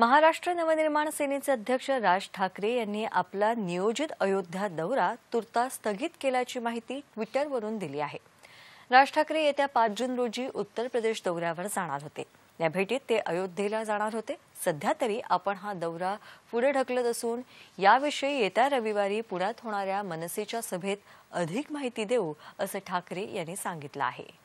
महाराष्ट्र नवनिर्माण सेनेचे अध्यक्ष राज ठाकरे यांनी आपला नियोजित अयोध्या दौरा तुर्ता स्थगित केल्याची माहिती ट्विटरवरून दिली आहे राज ठाकरे येत्या पाच जून रोजी उत्तर प्रदेश दौऱ्यावर जाणार होते या भेटीत ते अयोध्येला जाणार होते सध्या तरी आपण हा दौरा पुढे ढकलत असून याविषयी येत्या रविवारी पुण्यात होणाऱ्या मनसेच्या सभेत अधिक माहिती देऊ असं ठाकरे यांनी सांगितलं आहे